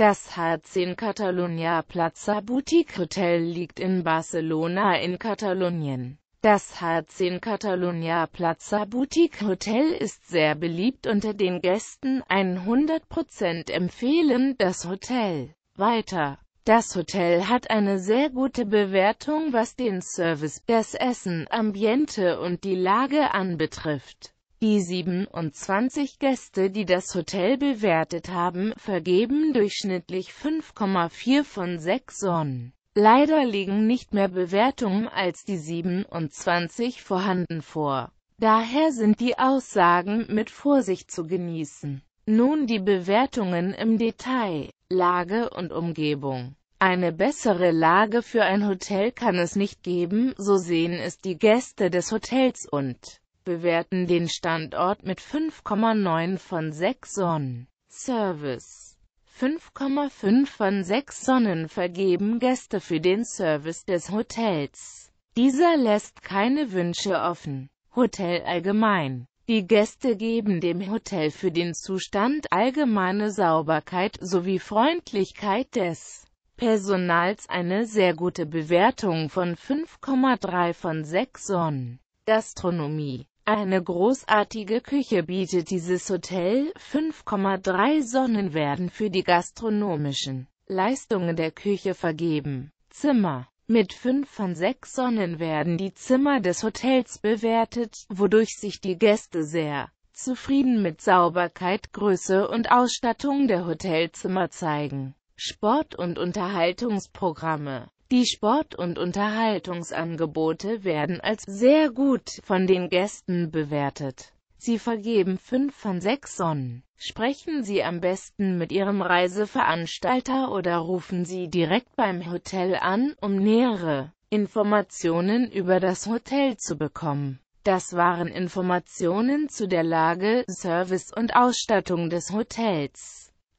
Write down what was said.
Das Hudson Catalunya Plaza Boutique Hotel liegt in Barcelona in Katalonien. Das Hudson Catalunya Plaza Boutique Hotel ist sehr beliebt unter den Gästen, 100% empfehlen das Hotel. Weiter. Das Hotel hat eine sehr gute Bewertung was den Service, das Essen, Ambiente und die Lage anbetrifft. Die 27 Gäste, die das Hotel bewertet haben, vergeben durchschnittlich 5,4 von 6 Sonnen. Leider liegen nicht mehr Bewertungen als die 27 vorhanden vor. Daher sind die Aussagen mit Vorsicht zu genießen. Nun die Bewertungen im Detail, Lage und Umgebung. Eine bessere Lage für ein Hotel kann es nicht geben, so sehen es die Gäste des Hotels und bewerten den Standort mit 5,9 von 6 Sonnen. Service 5,5 von 6 Sonnen vergeben Gäste für den Service des Hotels. Dieser lässt keine Wünsche offen. Hotel allgemein die Gäste geben dem Hotel für den Zustand allgemeine Sauberkeit sowie Freundlichkeit des Personals eine sehr gute Bewertung von 5,3 von 6 Sonnen. Gastronomie eine großartige Küche bietet dieses Hotel, 5,3 Sonnen werden für die gastronomischen Leistungen der Küche vergeben. Zimmer mit 5 von 6 Sonnen werden die Zimmer des Hotels bewertet, wodurch sich die Gäste sehr zufrieden mit Sauberkeit, Größe und Ausstattung der Hotelzimmer zeigen. Sport- und Unterhaltungsprogramme die Sport- und Unterhaltungsangebote werden als sehr gut von den Gästen bewertet. Sie vergeben 5 von 6 Sonnen. Sprechen Sie am besten mit Ihrem Reiseveranstalter oder rufen Sie direkt beim Hotel an, um nähere Informationen über das Hotel zu bekommen. Das waren Informationen zu der Lage, Service und Ausstattung des Hotels.